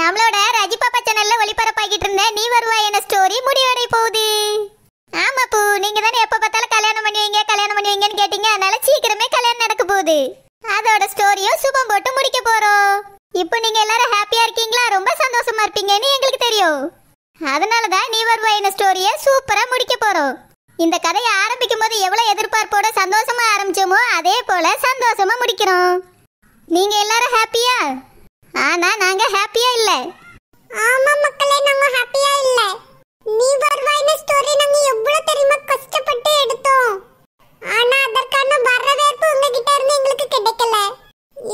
நம்மளோட ரஜி பாப்பா சேனல்ல ஒளிபரப்பாகிட்டு இருந்த நீ வருவாய் என ஸ்டோரி முடிவடை போகுது ஆமா பூ நீங்க தானே எப்ப பார்த்தாலும் கல்யாணம் பண்ணுவீங்க கல்யாணம் பண்ணுவீங்கன்னு கேட்டீங்க அதனால சீக்கிரமே கல்யாணம் நடக்க போகுது அதோட ஸ்டோரியும் சுபம் போட்டு முடிக்க போறோம் இப்போ நீங்க எல்லாரும் ஹாப்பியா இருக்கீங்களா ரொம்ப சந்தோஷமா இருப்பீங்கன்னு எங்களுக்கு தெரியும் அதனால தான் நீ வருவாய் என ஸ்டோரியை சூப்பரா முடிக்க போறோம் இந்த கதையை ஆரம்பிக்கும் போது எவ்வளவு எதிர்பார்ப்போட சந்தோஷமா ஆரம்பிச்சோமோ அதே போல சந்தோஷமா முடிக்கிறோம் நீங்க எல்லாரும் ஹாப்பியா ஆனா நாங்க ஹாப்பியா இல்ல ஆமா மக்களே நாங்க ஹாப்பியா இல்ல நீ வருவாய்ன ஸ்டோரி நாங்க எவ்வளவு தெரியுமா கஷ்டப்பட்டு எடுத்தோம் ஆனா அதற்கான வரவேற்பு உங்ககிட்ட இருந்து எங்களுக்கு கிடைக்கல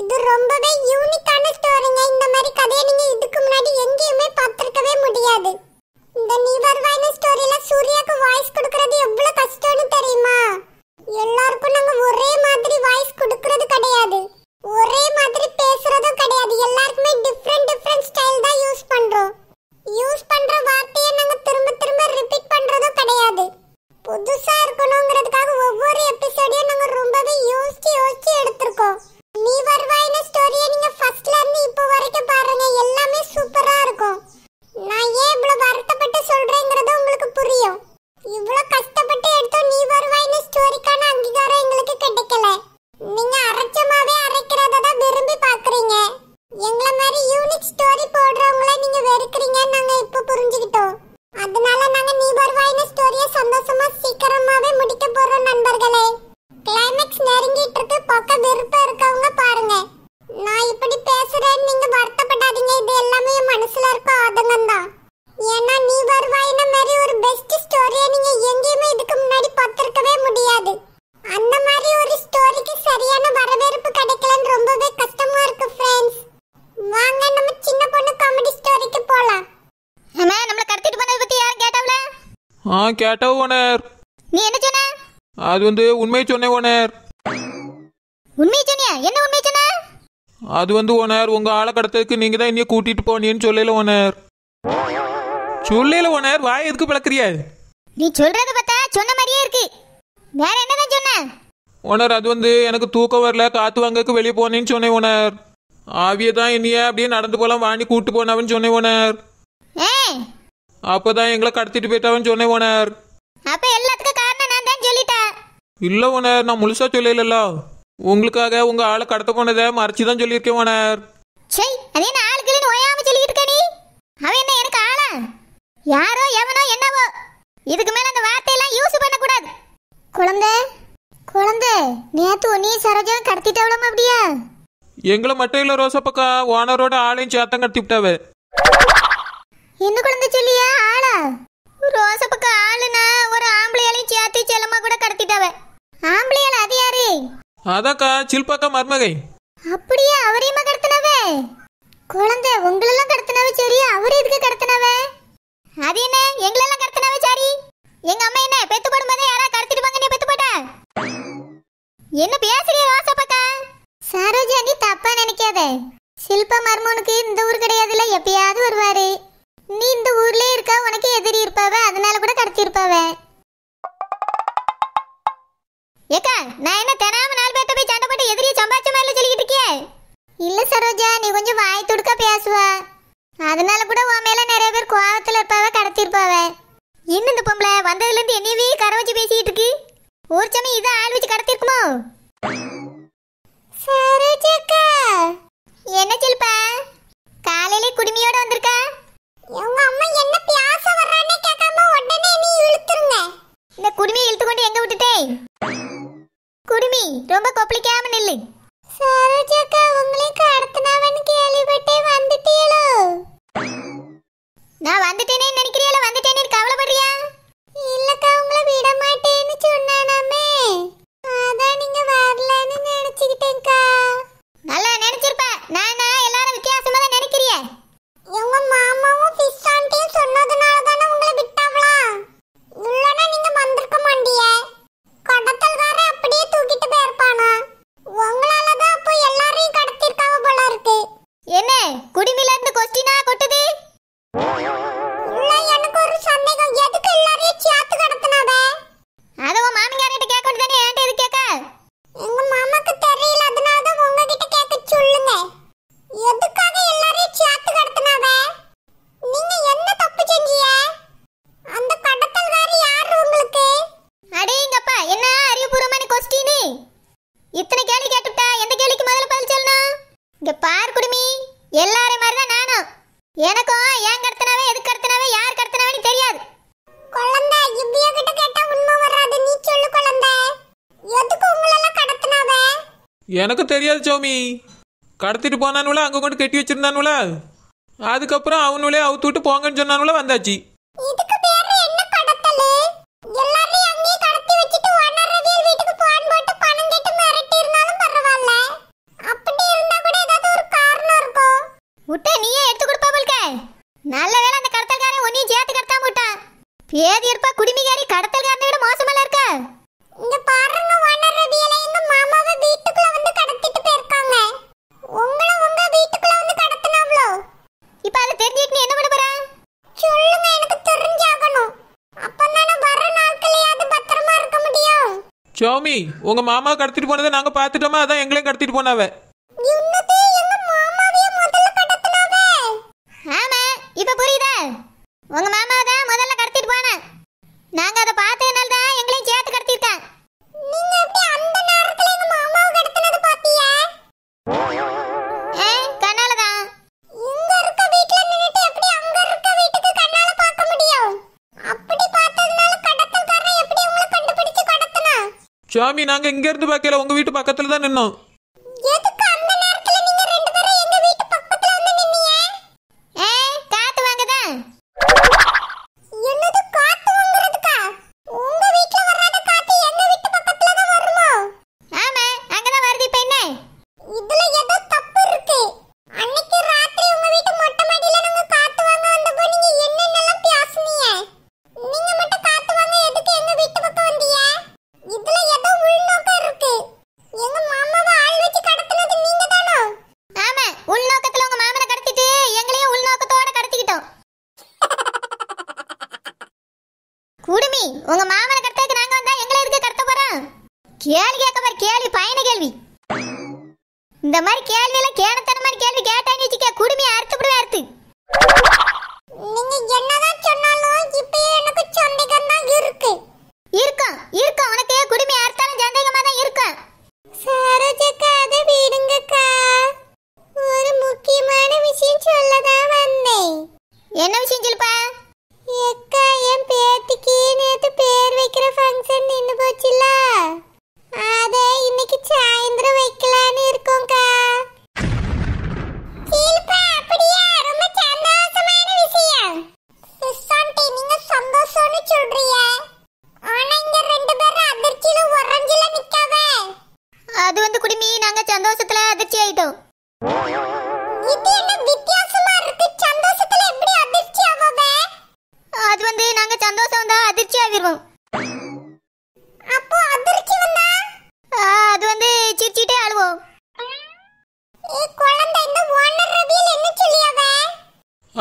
இது ரொம்பவே யூனிக்கான ஸ்டோரிங்க இந்த மாதிரி கதையை நீங்க இதுக்கு முன்னாடி எங்கேயுமே பார்த்திருக்கவே முடியாது இந்த நீ வருவாய்ன ஸ்டோரியில சூர்யாக்கு வாய்ஸ் கொடுக்கறது எவ்வளவு கஷ்டம்னு தெரியுமா எல்லாருக்கும் நாங்க ஒரே மாதிரி வாய்ஸ் கொடுக்கறது கிடையாது ஒரே மாதிரி பேச ஆ கேட்டா ஓனர் நீ என்ன சொன்ன அது வந்து உண்மை சொன்னேன் ஓனர் உண்மையை சொன்னியா என்ன உண்மையை சொன்ன அது வந்து ஓனர் உங்க ஆளை கடத்ததுக்கு நீங்க தான் இனிய கூட்டிட்டு போனீன்னு சொல்லல ஓனர் சொல்லல ஓனர் வாய் எதுக்கு பழக்கிறியா நீ சொல்றத பார்த்தா சொன்ன மாதிரியே இருக்கு வேற என்னதான் சொன்ன ஓனர் அது வந்து எனக்கு தூக்கம் வரல காத்து வாங்கக்கு வெளியே போனேன்னு சொன்னேன் ஓனர் ஆவியதான் என்னைய அப்படியே நடந்து போலாம் வாணி கூட்டு போனவன்னு சொன்னேன் ஓனர் அப்பதான் எங்களை கடத்திட்டு போயிட்டாவன்னு சொன்னேன் ஓனர் அப்ப எல்லாத்துக்கும் காரணம் நான் தான் சொல்லிட்டேன் இல்ல ஓனர் நான் முழுசா சொல்லல உங்களுக்காக உங்க ஆளை கடத்த போனதை மறைச்சு தான் சொல்லியிருக்கேன் ஓனர் சரி அதே நான் ஆளுக்கு ஓயாம சொல்லிட்டு இருக்க நீ அவன் என்ன எனக்கு ஆளா யாரோ எவனோ என்னவோ இதுக்கு மேல அந்த வார்த்தையெல்லாம் யூஸ் பண்ண கூடாது குழந்தை குழந்தை நேத்து நீ சரோஜாவை கடத்திட்டவளம் அப்படியா எங்களை மட்டும் இல்ல ரோசப்பக்கா ஓனரோட ஆளையும் சேத்தம் கடத்தி விட்டாவே இன்னும் குழந்தை சொல்லியா ஆளா ரோச பக்கம் ஆளுனா ஒரு ஆம்பளையாலையும் சேர்த்தி செல்லமா கூட கடத்திட்டாவ ஆம்பளையால அது யாரு அதாக்கா சில்பாக்கா மர்மகை அப்படியே அவரையும் கடத்தினவே குழந்தை உங்களெல்லாம் கடத்தினவே சரி அவர் எதுக்கு கடத்தினவே அது என்ன எங்களெல்லாம் கடத்தினவே சரி எங்க அம்மா என்ன பெத்து போடும்போது யாரா கடத்திடுவாங்க நீ பெத்து போட்ட என்ன பேசுறிய ரோசா பக்கா சரோஜா நீ தப்பா நினைக்காத சில்பா மர்மோனுக்கு இந்த ஊர் கிடையாதுல எப்பயாவது ஒரு உனக்கு எதிரி இருப்பாவ அதனால கூட கடத்தி இருப்பாவ ஏக்கா நான் என்ன தெனாம நாலு பேர்த்த போய் சண்டை போட்டு எதிரியை சம்பாதிச்ச மாதிரி சொல்லிக்கிட்டு இருக்கியே இல்ல சரோஜா நீ கொஞ்சம் வாய் துடுக்க பேசுவ அதனால கூட உன் மேல நிறைய பேர் கோவத்துல இருப்பாவ கடத்தி இருப்பாவ இன்னும் இந்த பொம்பளை வந்ததுல இருந்து என்னவே கரை வச்சு பேசிக்கிட்டு இருக்கு ஒரு சமயம் இதை ஆள் வச்சு கடத்தி இருக்குமோ சரோஜாக்கா என்ன சொல்பா குடுமி ரொம்ப கொப்பளிக்காம நில்லு சரோஜா எனக்கு தெரியாது சௌமி கடத்திட்டு போனானுல அங்கே கொண்டு கட்டி வச்சிருந்தானுல அதுக்கப்புறம் அவனுளே அவுத்து விட்டு போங்கன்னு சொன்னானுல வந்தாச்சு சௌமி உங்க மாமா கடத்திட்டு போனதை நாங்க பார்த்துட்டோமா அதான் எங்களையும் கடத்திட்டு போனாவே சாமி நாங்கள் இங்கேருந்து பார்க்கல உங்கள் வீட்டு பக்கத்தில் தான் நின்னோம்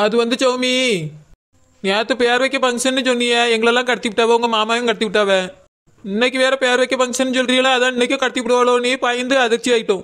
அது வந்து சௌமி நேற்று பேர் வைக்க ஃபங்க்ஷன் சொன்னியே எங்களெல்லாம் கடத்தி விட்டாவ உங்கள் மாமாவும் கடத்தி விட்டாவ இன்னைக்கு வேற பேர் வைக்க ஃபங்க்ஷன் சொல்றீங்களா அதான் இன்னைக்கும் கடத்தி விடுவாளோ நீ பயந்து அதிர்ச்சி ஆயிட்டோம்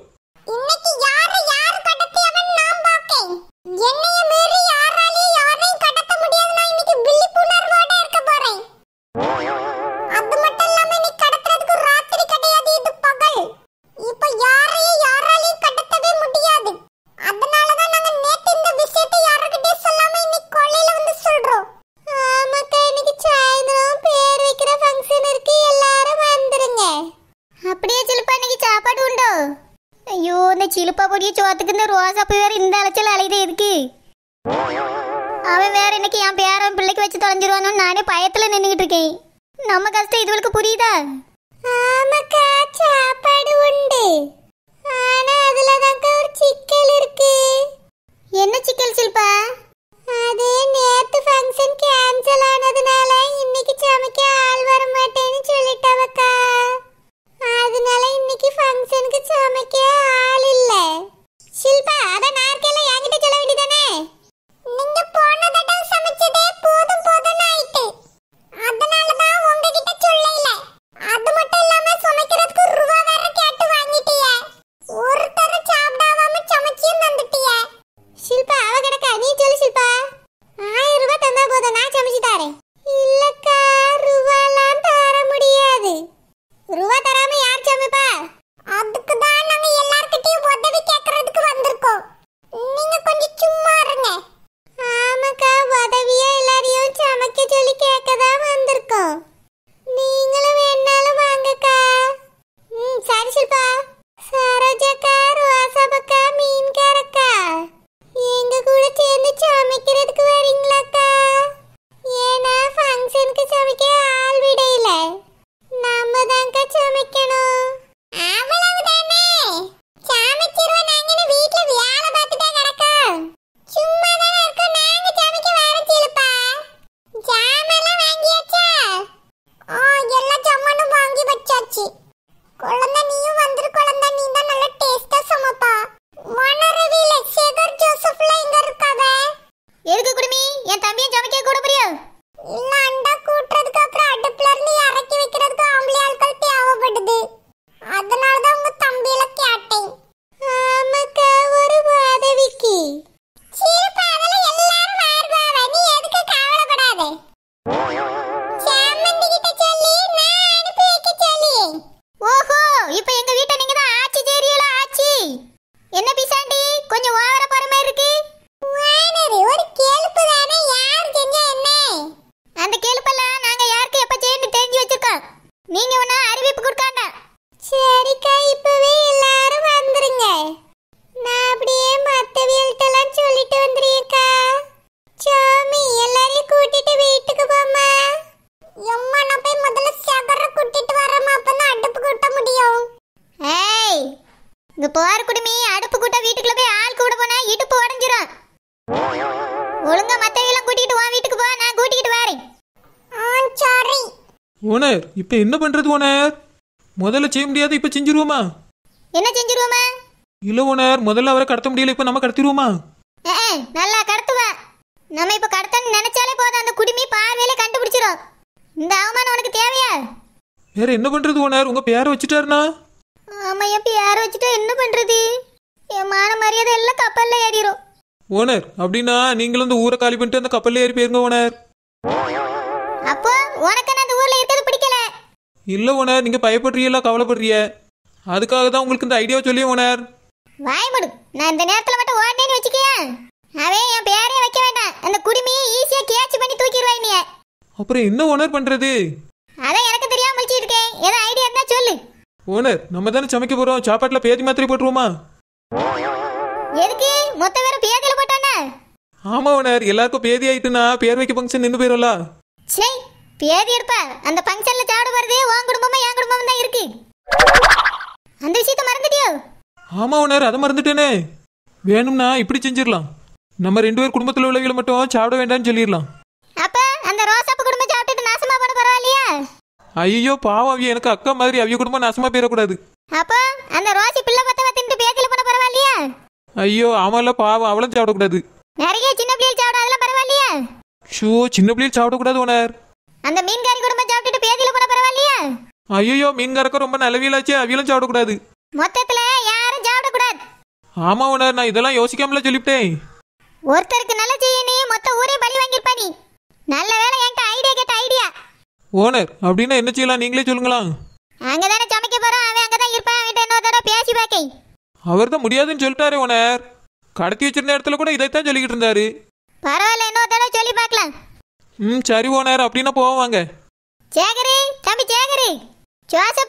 பெரிய சோத்துக்கு இந்த ரோசா பூ வேற இந்த அலைச்சல் அலையுது எதுக்கு அவன் வேற இன்னைக்கு என் பேரன் பிள்ளைக்கு வச்சு தொலைஞ்சிருவானு நானே பயத்துல நின்றுகிட்டு இருக்கேன் நம்ம கஷ்டம் இதுவளுக்கு புரியுதா ஆமாக்கா சாப்பா ஓனர் இப்போ என்ன பண்றது ஓனர் முதல்ல செய்ய முடியாது இப்போ செஞ்சிருவோமா என்ன செஞ்சிருவோமா இல்ல ஓனர் முதல்ல அவரை கடத்த முடியல இப்போ நம்ம கடத்திடுவோமா நல்லா கடத்துவேன் நம்ம இப்போ கடத்தன்னு நினைச்சாலே போதும் அந்த குடிமி பார்வையில கண்டுபிடிச்சிரும் இந்த அவமானம் உனக்கு தேவையா வேற என்ன பண்றது ஓனர் உங்க பேரை வச்சுட்டாருனா ஆமா என் பேரை வச்சுட்டா என்ன பண்றது என் மான மரியாதை எல்லாம் கப்பல்ல ஏறிடும் ஓனர் அப்படின்னா நீங்களும் இந்த ஊரை காலி பண்ணிட்டு அந்த கப்பல்ல ஏறி போயிருங்க ஓனர் அப்போ உனக்கு அந்த ஊர்ல இல்லை ஓனர் நீங்கள் பயப்படுறீங்களா கவலைப்படுறிய அதுக்காக தான் உங்களுக்கு இந்த ஐடியா சொல்லி ஓனர் வாய்மடு நான் இந்த நேரத்தில் மட்டும் ஓட்டேன்னு வச்சுக்கேன் அவே என் பேரே வைக்க வேண்டாம் அந்த குடுமையை ஈஸியாக கேட்ச் பண்ணி தூக்கிடுவாய் நீ அப்புறம் என்ன ஓனர் பண்ணுறது அதான் எனக்கு தெரியாம முடிச்சிட்டு இருக்கேன் ஏதோ ஐடியா இருந்தா சொல்லு ஓனர் நம்ம தானே சமைக்க போறோம் சாப்பாட்டுல பேதி மாத்திரை போட்டுருவோமா எதுக்கு மொத்த வேற பேதியில போட்டானே ஆமா ஓனர் எல்லாருக்கும் பேதி ஆயிட்டுனா பேர் வைக்க ஃபங்க்ஷன் நின்னு போயிரல சே பேதி எடுப்பா அந்த ஃபங்க்ஷன்ல ஆமா உணர் அதை மறந்துட்டேனே வேணும்னா இப்படி செஞ்சிடலாம் நம்ம ரெண்டு பேர் குடும்பத்தில் உள்ளவங்களை மட்டும் சாப்பிட வேண்டாம்னு சொல்லிடலாம் அப்ப அந்த ரோசாப்பு குடும்பம் சாப்பிட்டுட்டு நாசமா போட பரவாயில்லையா ஐயோ பாவம் அவிய எனக்கு அக்கா மாதிரி அவிய குடும்பம் நாசமா போயிடக்கூடாது அப்ப அந்த ரோசி பிள்ளை பத்த பத்தின்ட்டு பேக்கல போட பரவாயில்லையா ஐயோ ஆமால பாவம் அவளும் சாப்பிடக்கூடாது நிறைய சின்ன பிள்ளைகள் சாப்பிட அதெல்லாம் பரவாயில்லையா ஷோ சின்ன பிள்ளைகள் சாப்பிடக்கூடாது ஓனர் அந்த மீன்காரி குடும்பம் சாப்பிட்டுட்டு பண்ண போட பரவாயில்லையா ஐயோ மீன்காரக்க ரொம்ப நல்லவியலாச்சு அவியலும் சாப்பிடக்கூடாது மொத்தத்துல ஆமா ஓனர் நான் இதெல்லாம் யோசிக்காமல சொல்லிவிட்டேன் ஒருத்தருக்கு நல்ல செய்யனே மொத்த ஊரே பலி வாங்கிருப்பா நீ நல்ல வேலை என்கிட்ட ஐடியா கேட்ட ஐடியா ஓனர் அப்படின்னா என்ன செய்யலாம் நீங்களே சொல்லுங்களா அங்கதானே சமைக்க போறோம் அவன் அங்கதான் இருப்பான் அவன்கிட்ட இன்னொரு தடவை பேசி பாக்கை அவர் தான் முடியாதுன்னு சொல்லிட்டாரு ஓனர் கடத்தி வச்சிருந்த இடத்துல கூட இதைத்தான் சொல்லிக்கிட்டு இருந்தாரு பரவாயில்ல இன்னொரு தடவை சொல்லி பார்க்கலாம் ம் சரி ஓனர் அப்படின்னா போவோம் வாங்க சேகரி தம்பி சேகரி ஜோசப்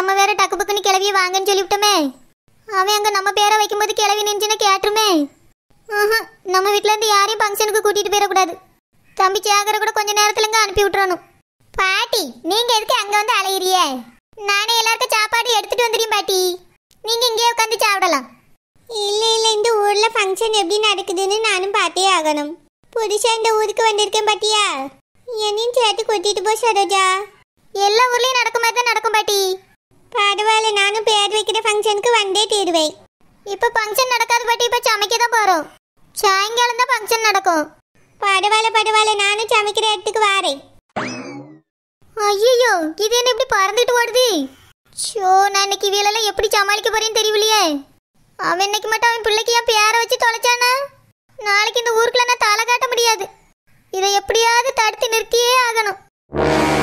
நம்ம வேற டக்கு பக்குன்னு கிளவியை வாங்கன்னு சொல்லிவிட்டோமே அவன் அங்கே நம்ம பேரை வைக்கும்போது கிளவி நெஞ்சுன்னு கேட்டுருமே ஆஹா நம்ம வீட்டிலேருந்து யாரையும் ஃபங்க்ஷனுக்கு கூட்டிகிட்டு போயிடக்கூடாது தம்பி சேகர கூட கொஞ்ச நேரத்துலங்க இங்கே அனுப்பி விட்டுறணும் பாட்டி நீங்கள் எதுக்கு அங்கே வந்து அலையிறிய நானே எல்லாருக்கும் சாப்பாடு எடுத்துகிட்டு வந்துடும் பாட்டி நீங்கள் இங்கேயே உட்காந்து சாப்பிடலாம் இல்லை இல்லை இந்த ஊரில் ஃபங்க்ஷன் எப்படி நடக்குதுன்னு நானும் பார்த்தே ஆகணும் புதுசாக இந்த ஊருக்கு வந்திருக்கேன் பாட்டியா என்னையும் சேர்த்து கூட்டிகிட்டு போ சரோஜா எல்லா ஊர்லேயும் நடக்கும் மாதிரி தான் சாயங்காலம் தான் ஃபங்க்ஷன் நடக்கும் படுவால படுவால நானும் சமைக்கிற இடத்துக்கு வாரேன் ஐயோ இது என்ன இப்படி பறந்துட்டு ஓடுது ஷோ நான் இன்னைக்கு இவியலெல்லாம் எப்படி சமாளிக்க போறேன்னு தெரியலையே அவன் இன்னைக்கு மட்டும் அவன் பிள்ளைக்கு என் பேரை வச்சு தொலைச்சானா நாளைக்கு இந்த ஊருக்குள்ள நான் தலை காட்ட முடியாது இதை எப்படியாவது தடுத்து நிறுத்தியே ஆகணும்